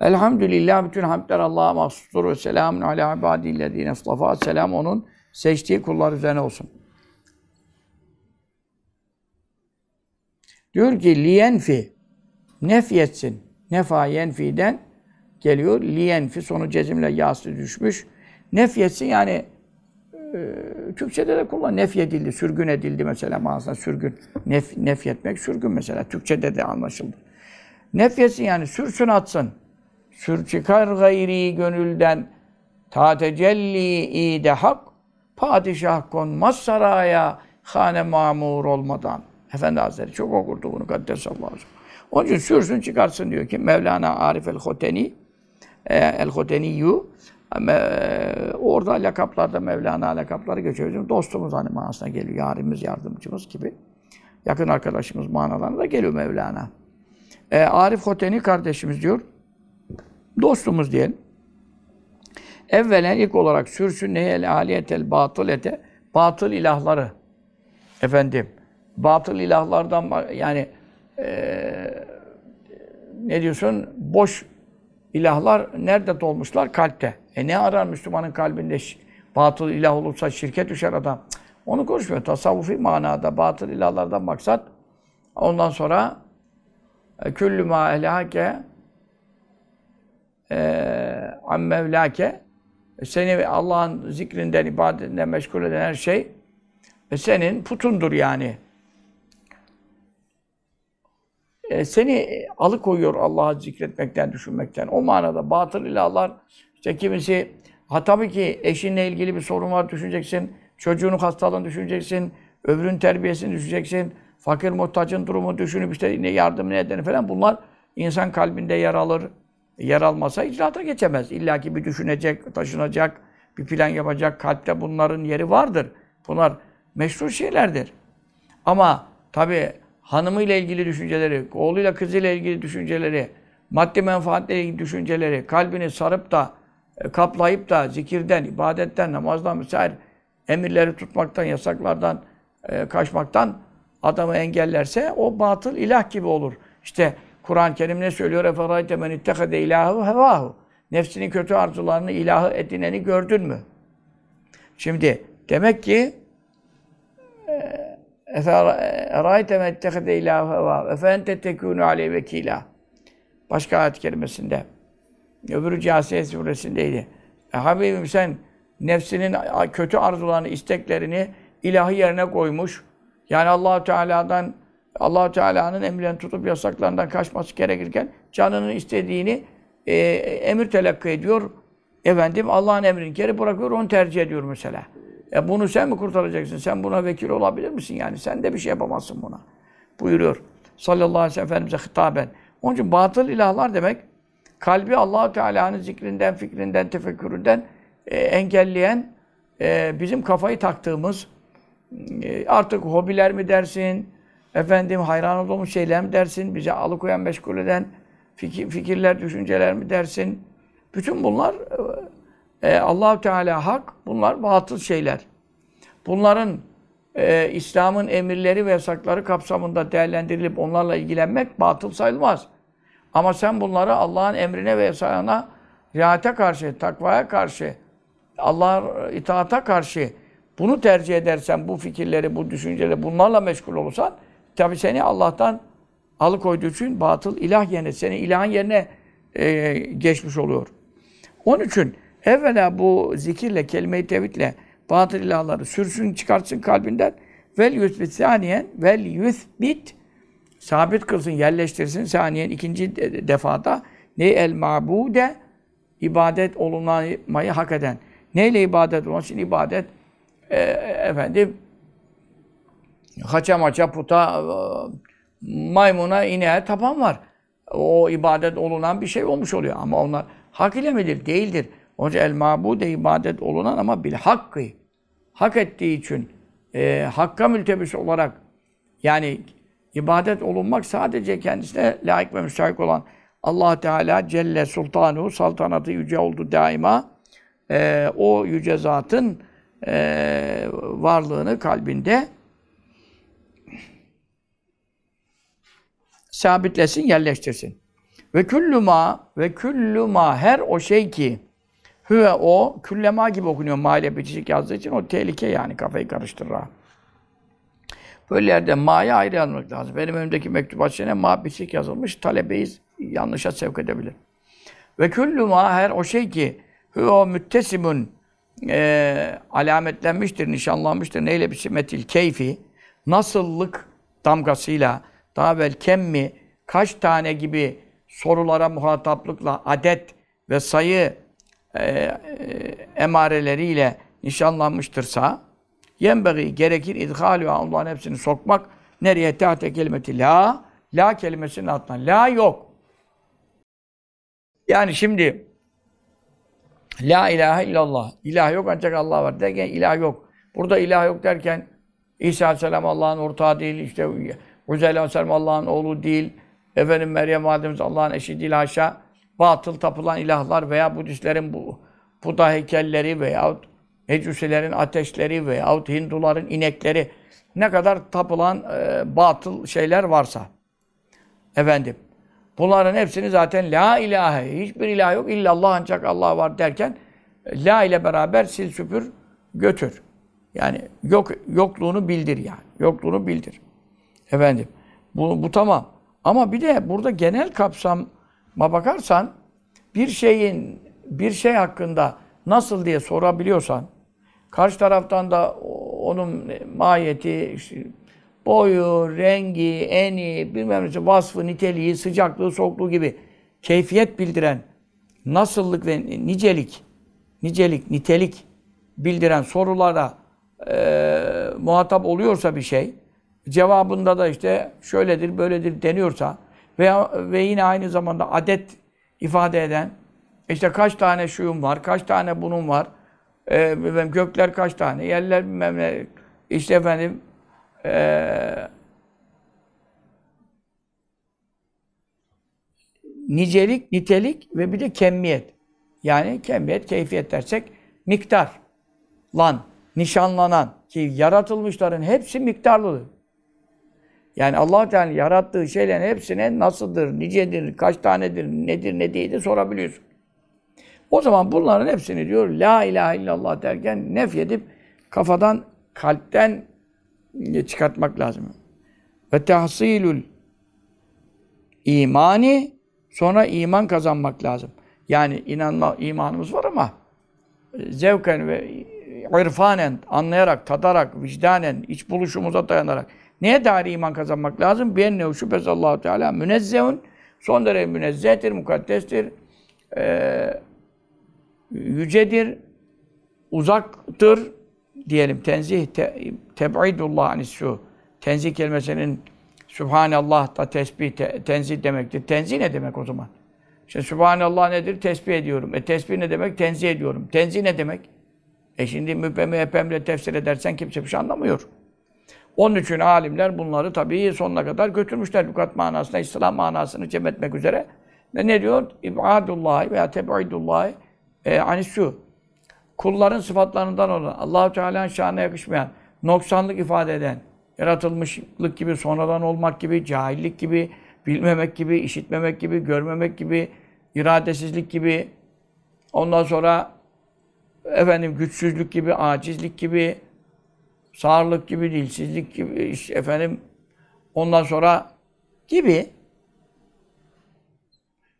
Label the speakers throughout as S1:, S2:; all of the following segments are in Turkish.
S1: Elhamdülillah bütün hamdler Allah'a mahsustur ve selamun ala ibadillezine istafa. Selam onun seçtiği kullar üzerine olsun. Diyor ki liyenfi nefyetsin. Nefa yenfiden geliyor. Liyenfi sonu cezimle yası düşmüş. Nefyetsin yani e, Türkçede de kullan. Nefyedildi, sürgün edildi mesela manasında sürgün. Nef, nefyetmek sürgün mesela. Türkçede de anlaşıldı. Nefyetsin yani sürsün atsın. Sür çıkar gayri gönülden ta tecelli ide hak padişah konmaz saraya hane mamur olmadan. Efendi Hazretleri çok okurdu bunu Kaddesallahu aleyhi Onun için sürsün çıkarsın diyor ki Mevlana Arif el-Hoteni e, el-Hoteniyu e, orada lakaplarda Mevlana lakapları geçiyor. dostumuz hani manasına geliyor. Yarimiz, yardımcımız gibi. Yakın arkadaşımız manalarına da geliyor Mevlana. E, Arif Hoteni kardeşimiz diyor dostumuz diyelim. Evvelen ilk olarak sürsün neyel aliyetel batılete batıl ilahları efendim batıl ilahlardan yani e, ne diyorsun boş ilahlar nerede dolmuşlar? Kalpte. E ne arar Müslümanın kalbinde batıl ilah olursa şirket düşer adam. Onu konuşmuyor. Tasavvufi manada batıl ilahlardan maksat ondan sonra e, küllü ma ehlâke ee, an ammevlake e, seni Allah'ın zikrinden, ibadetinden meşgul eden her şey e, senin putundur yani. E, seni alıkoyuyor Allah'ı zikretmekten, düşünmekten. O manada batıl ilahlar, işte kimisi, ha tabii ki eşinle ilgili bir sorun var düşüneceksin, çocuğunun hastalığını düşüneceksin, öbürün terbiyesini düşüneceksin, fakir muhtacın durumu düşünüp işte ne yardım ne edeni falan bunlar insan kalbinde yer alır yer almasa icraata geçemez. İlla ki bir düşünecek, taşınacak, bir plan yapacak. Kalpte bunların yeri vardır. Bunlar meşru şeylerdir. Ama tabi hanımıyla ilgili düşünceleri, oğluyla kızıyla ilgili düşünceleri, maddi menfaatle ilgili düşünceleri, kalbini sarıp da, e, kaplayıp da zikirden, ibadetten, namazdan vesaire emirleri tutmaktan, yasaklardan e, kaçmaktan adamı engellerse o batıl ilah gibi olur. İşte Kur'an-ı Kerim ne söylüyor? اَفَرَيْتَ مَنِ اتَّخَدَ اِلَٰهُ هَوَاهُ Nefsinin kötü arzularını ilahı edineni gördün mü? Şimdi demek ki اَفَرَيْتَ مَنِ اتَّخَدَ اِلَٰهُ هَوَاهُ اَفَاَنْتَ تَكُونُ عَلَيْهِ وَكِيلًا Başka ayet kelimesinde. Öbürü Câsiye suresindeydi. E, Habibim sen nefsinin kötü arzularını, isteklerini ilahi yerine koymuş. Yani Allahu Teala'dan allah Teala'nın emrilerini tutup yasaklarından kaçması gerekirken canının istediğini e, emir telakki ediyor. Efendim Allah'ın emrini geri bırakıyor, onu tercih ediyor mesela. E bunu sen mi kurtaracaksın? Sen buna vekil olabilir misin yani? Sen de bir şey yapamazsın buna. Buyuruyor. Sallallahu aleyhi ve Efendimiz'e hitaben. Onun için batıl ilahlar demek, kalbi Allahu Teala'nın zikrinden, fikrinden, tefekküründen e, engelleyen, e, bizim kafayı taktığımız, e, artık hobiler mi dersin, efendim hayran olduğumuz şeyler mi dersin, bize alıkoyan, meşgul eden fikir, fikirler, düşünceler mi dersin? Bütün bunlar e, e, Allahu Teala hak, bunlar batıl şeyler. Bunların e, İslam'ın emirleri ve yasakları kapsamında değerlendirilip onlarla ilgilenmek batıl sayılmaz. Ama sen bunları Allah'ın emrine ve yasağına riayete karşı, takvaya karşı, Allah itaata karşı bunu tercih edersen, bu fikirleri, bu düşünceleri bunlarla meşgul olursan Tabi seni Allah'tan alıkoyduğu için batıl ilah yerine, seni ilahın yerine e, geçmiş oluyor. Onun için evvela bu zikirle, kelime-i tevhidle batıl ilahları sürsün, çıkartsın kalbinden. Vel yüsbit saniyen, vel yüsbit sabit kılsın, yerleştirsin saniyen ikinci defada. Ne el mabude ibadet olunmayı hak eden. Neyle ibadet olunması? Şimdi ibadet e, efendim haça maça, puta, e, maymuna, ineğe tapan var. O ibadet olunan bir şey olmuş oluyor. Ama onlar hak ile midir? Değildir. Onun için el mabude ibadet olunan ama bil hakkı. Hak ettiği için e, hakka mültebis olarak yani ibadet olunmak sadece kendisine layık ve müstahik olan Allah Teala Celle Sultanu saltanatı yüce oldu daima. E, o yüce zatın e, varlığını kalbinde sabitlesin, yerleştirsin. Ve küllüma ve küllüma her o şey ki Hüve o, küllema gibi okunuyor maile bitişik yazdığı için o tehlike yani kafayı karıştırır. Böyle yerde ma'ya ayrı yazmak lazım. Benim önümdeki mektup şene ma bitişik yazılmış, talebeyiz yanlışa sevk edebilir. Ve küllü her o şey ki hüve o müttesimun e, alametlenmiştir, nişanlanmıştır. Neyle bir simetil keyfi, nasıllık damgasıyla daha vel mi kaç tane gibi sorulara muhataplıkla adet ve sayı e, e, emareleriyle nişanlanmıştırsa yenbeği gerekir idhalü Allah'ın hepsini sokmak nereye tahte kelimeti la la kelimesinin altına la yok. Yani şimdi la ilahe illallah ilah yok ancak Allah var derken ilah yok. Burada ilah yok derken İsa Aleyhisselam Allah'ın ortağı değil işte Uzeyl Aleyhisselam Allah'ın oğlu değil. Efendim Meryem Validemiz Allah'ın eşi değil haşa. Batıl tapılan ilahlar veya Budistlerin bu puta heykelleri veyahut Mecusilerin ateşleri veyahut Hinduların inekleri ne kadar tapılan e, batıl şeyler varsa. Efendim. Bunların hepsini zaten la ilahe, hiçbir ilah yok illallah ancak Allah var derken la ile beraber sil süpür götür. Yani yok yokluğunu bildir yani. Yokluğunu bildir. Efendim. Bu, bu tamam. Ama bir de burada genel kapsama bakarsan bir şeyin bir şey hakkında nasıl diye sorabiliyorsan karşı taraftan da onun mahiyeti, işte boyu, rengi, eni, bilmem ne, vasfı, niteliği, sıcaklığı, soğukluğu gibi keyfiyet bildiren nasıllık ve nicelik, nicelik, nitelik bildiren sorulara e, muhatap oluyorsa bir şey, cevabında da işte şöyledir, böyledir deniyorsa veya ve yine aynı zamanda adet ifade eden işte kaç tane şuyum var, kaç tane bunun var, e, gökler kaç tane, yerler bilmem ne, işte efendim e, nicelik, nitelik ve bir de kemmiyet. Yani kemmiyet, keyfiyet dersek miktar lan, nişanlanan ki yaratılmışların hepsi miktarlıdır. Yani allah Teala yarattığı şeylerin hepsine nasıldır, nicedir, kaç tanedir, nedir, ne değildir sorabiliyorsun. O zaman bunların hepsini diyor la ilahe illallah derken nef edip kafadan, kalpten çıkartmak lazım. Ve tahsilül imani sonra iman kazanmak lazım. Yani inanma imanımız var ama zevken ve irfanen anlayarak, tadarak, vicdanen, iç buluşumuza dayanarak Neye dair iman kazanmak lazım? Biennehu şüphesiz Allahu Teala münezzehun. Son derece münezzehtir, mukaddestir. Ee, yücedir, uzaktır diyelim. Tenzih, te, teb'idullah anis Tenzih kelimesinin Subhanallah da tesbih, te, tenzih demektir. Tenzih ne demek o zaman? Şimdi Subhanallah nedir? Tesbih ediyorum. E tesbih ne demek? Tenzih ediyorum. Tenzih ne demek? E şimdi müpemi epemle tefsir edersen kimse bir şey anlamıyor. Onun için alimler bunları tabii sonuna kadar götürmüşler lükat manasına, İslam manasını cem etmek üzere. Ve ne diyor? İbadullah veya tebidullah e, anis şu. Kulların sıfatlarından olan, Allahu Teala'nın şanına yakışmayan, noksanlık ifade eden, yaratılmışlık gibi, sonradan olmak gibi, cahillik gibi, bilmemek gibi, işitmemek gibi, görmemek gibi, iradesizlik gibi, ondan sonra efendim güçsüzlük gibi, acizlik gibi, sağırlık gibi, dilsizlik gibi, e, işte efendim ondan sonra gibi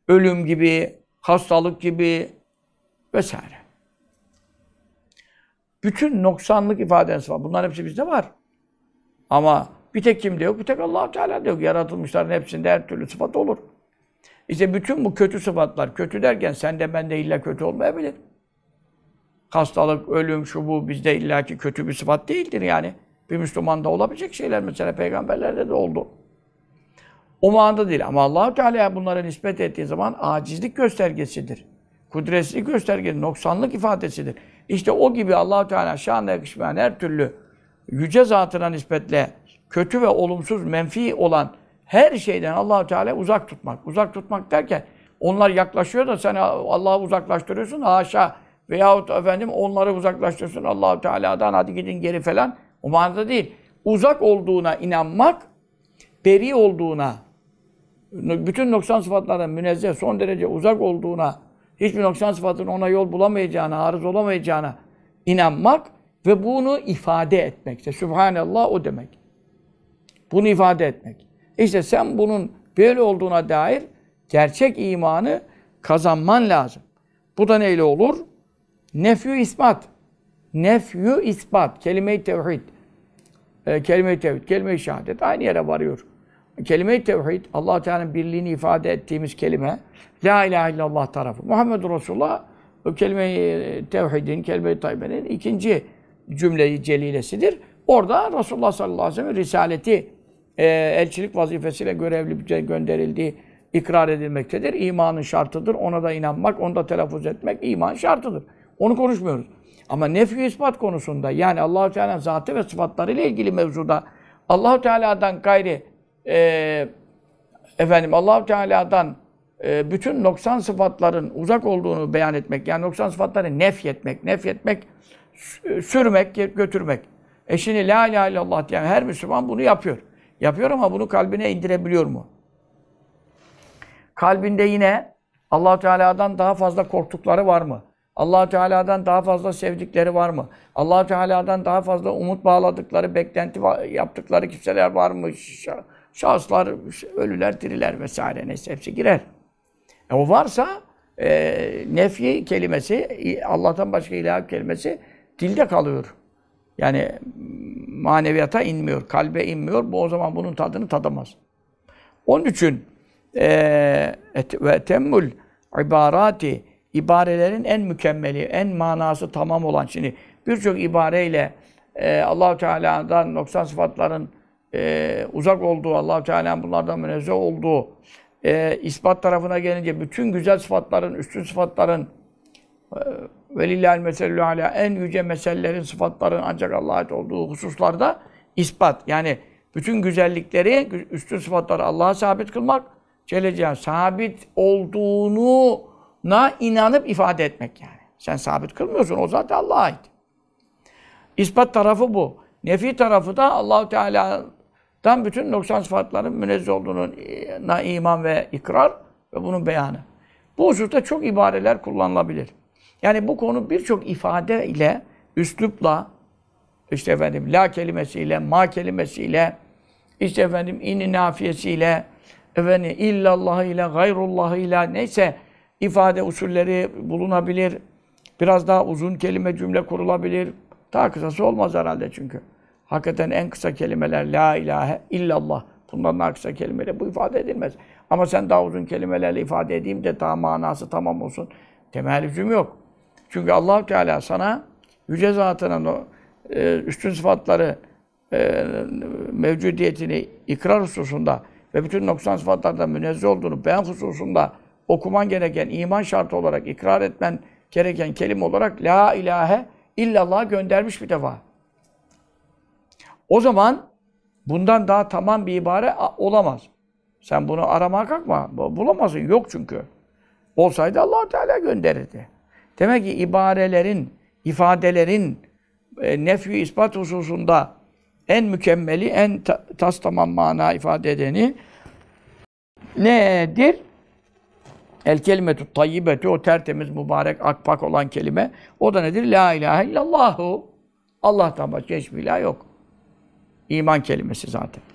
S1: ölüm gibi, hastalık gibi vesaire. Bütün noksanlık ifadesi var. Bunların hepsi bizde var. Ama bir tek kimde yok? Bir tek allah Teala diyor. Yaratılmışların hepsinde her türlü sıfat olur. İşte bütün bu kötü sıfatlar, kötü derken sen de ben de illa kötü olmayabilir hastalık, ölüm, şu bu bizde illaki kötü bir sıfat değildir yani. Bir Müslüman da olabilecek şeyler mesela peygamberlerde de oldu. O manada değil ama Allahu Teala bunlara nispet ettiği zaman acizlik göstergesidir. Kudretsizlik göstergesidir, noksanlık ifadesidir. İşte o gibi Allahu Teala şanına yakışmayan her türlü yüce zatına nispetle kötü ve olumsuz, menfi olan her şeyden Allahu Teala uzak tutmak. Uzak tutmak derken onlar yaklaşıyor da sen Allah'ı uzaklaştırıyorsun aşağı Veyahut efendim onları uzaklaştırsın Allahu Teala'dan hadi gidin geri falan. O manada değil. Uzak olduğuna inanmak, beri olduğuna, bütün noksan sıfatlardan münezzeh, son derece uzak olduğuna, hiçbir noksan sıfatın ona yol bulamayacağına, arız olamayacağına inanmak ve bunu ifade etmek. İşte Sübhanallah o demek. Bunu ifade etmek. İşte sen bunun böyle olduğuna dair gerçek imanı kazanman lazım. Bu da neyle olur? Nefyü ispat. Nefyü ispat. Kelime-i tevhid. E, kelime-i tevhid, kelime-i şehadet aynı yere varıyor. Kelime-i tevhid, allah Teala'nın birliğini ifade ettiğimiz kelime, La ilahe illallah tarafı. Muhammed Resulullah, o kelime-i tevhidin, kelime-i tayyibenin ikinci cümleyi celilesidir. Orada Resulullah sallallahu aleyhi ve sellem risaleti, e, elçilik vazifesiyle görevli gönderildiği ikrar edilmektedir. İmanın şartıdır. Ona da inanmak, onu da telaffuz etmek iman şartıdır. Onu konuşmuyoruz. Ama nefyu ispat konusunda yani Allahu Teala'nın zatı ve sıfatları ile ilgili mevzuda Allahu Teala'dan gayri e, efendim Allahu Teala'dan e, bütün noksan sıfatların uzak olduğunu beyan etmek yani noksan sıfatları nefyetmek, nefyetmek sürmek, götürmek. eşini şimdi la ilahe illallah diyen her Müslüman bunu yapıyor. Yapıyor ama bunu kalbine indirebiliyor mu? Kalbinde yine allah Teala'dan daha fazla korktukları var mı? allah Teala'dan daha fazla sevdikleri var mı? allah Teala'dan daha fazla umut bağladıkları, beklenti yaptıkları kimseler var mı? Şahıslar, ölüler, diriler vesaire neyse hepsi girer. E o varsa e, nefi kelimesi, Allah'tan başka ilah kelimesi dilde kalıyor. Yani maneviyata inmiyor, kalbe inmiyor. Bu o zaman bunun tadını tadamaz. Onun için e, ve temmül ibarati ibarelerin en mükemmeli, en manası tamam olan şimdi birçok ibareyle e, Allahu Teala'dan noksan sıfatların e, uzak olduğu, Allahu Teala'nın bunlardan münezzeh olduğu e, ispat tarafına gelince bütün güzel sıfatların, üstün sıfatların e, velillahil meselü ala en yüce meselelerin, sıfatların ancak Allah'a ait olduğu hususlarda ispat. Yani bütün güzellikleri, üstün sıfatları Allah'a sabit kılmak, Celle sabit olduğunu na inanıp ifade etmek yani. Sen sabit kılmıyorsun. O zaten Allah'a ait. İspat tarafı bu. Nefi tarafı da Allahu Teala'dan bütün noksan sıfatların münezzeh e, na iman ve ikrar ve bunun beyanı. Bu hususta çok ibareler kullanılabilir. Yani bu konu birçok ifade ile, üslupla, işte efendim la kelimesiyle, ma kelimesiyle, işte efendim ini nafiyesiyle, efendim illallah ile, gayrullah ile neyse ifade usulleri bulunabilir. Biraz daha uzun kelime cümle kurulabilir. Daha kısası olmaz herhalde çünkü. Hakikaten en kısa kelimeler la ilahe illallah. Bundan daha kısa kelimeyle bu ifade edilmez. Ama sen daha uzun kelimelerle ifade edeyim de daha manası tamam olsun. Temel yok. Çünkü allah Teala sana yüce zatının o e, üstün sıfatları e, mevcudiyetini ikrar hususunda ve bütün noksan sıfatlardan münezzeh olduğunu beyan hususunda okuman gereken, iman şartı olarak ikrar etmen gereken kelime olarak La ilahe illallah göndermiş bir defa. O zaman bundan daha tamam bir ibare olamaz. Sen bunu aramaya kalkma. Bulamazsın. Yok çünkü. Olsaydı allah Teala gönderirdi. Demek ki ibarelerin, ifadelerin e, nefyu ispat hususunda en mükemmeli, en ta, tas tamam mana ifade edeni nedir? El kelimetü tayyibetü o tertemiz, mübarek, akpak olan kelime. O da nedir? La ilahe illallahu. Allah'tan başka hiçbir ilah yok. İman kelimesi zaten.